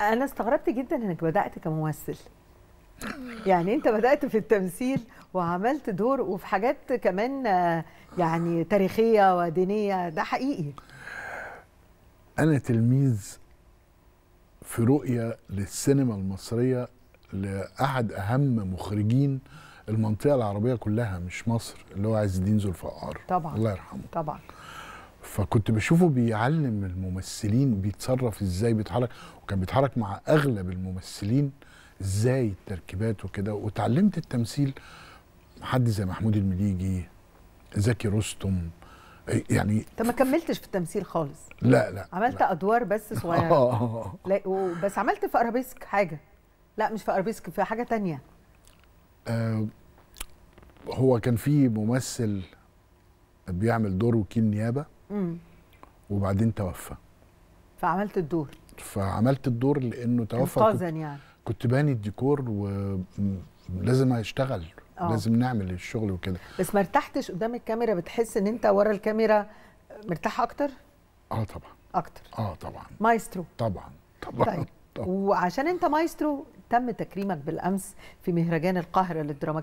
انا استغربت جدا انك بدات كممثل يعني انت بدات في التمثيل وعملت دور وفي حاجات كمان يعني تاريخيه ودينيه ده حقيقي انا تلميذ في رؤيه للسينما المصريه لاحد اهم مخرجين المنطقه العربيه كلها مش مصر اللي هو عز الدين ذو الفقار طبعا الله يرحمه طبعا فكنت بشوفه بيعلم الممثلين بيتصرف ازاي بيتحرك وكان بيتحرك مع اغلب الممثلين ازاي التركيبات وكده وتعلمت التمثيل حد زي محمود المليجي زكي رستم يعني انت ما كملتش في التمثيل خالص لا لا عملت لا. ادوار بس صغيره آه. بس عملت في ارابيسك حاجه لا مش في ارابيسك في حاجه تانية آه هو كان في ممثل بيعمل دور وكيل نيابه مم. وبعدين توفى فعملت الدور فعملت الدور لانه توفى كنت يعني كنت باني الديكور ولازم اشتغل أوه. لازم نعمل الشغل وكده بس ما ارتحتش قدام الكاميرا بتحس ان انت ورا الكاميرا مرتاح اكتر اه طبعا اكتر اه طبعا مايسترو طبعا طبعا طيب. طبعا. وعشان انت مايسترو تم تكريمك بالامس في مهرجان القاهره للدراما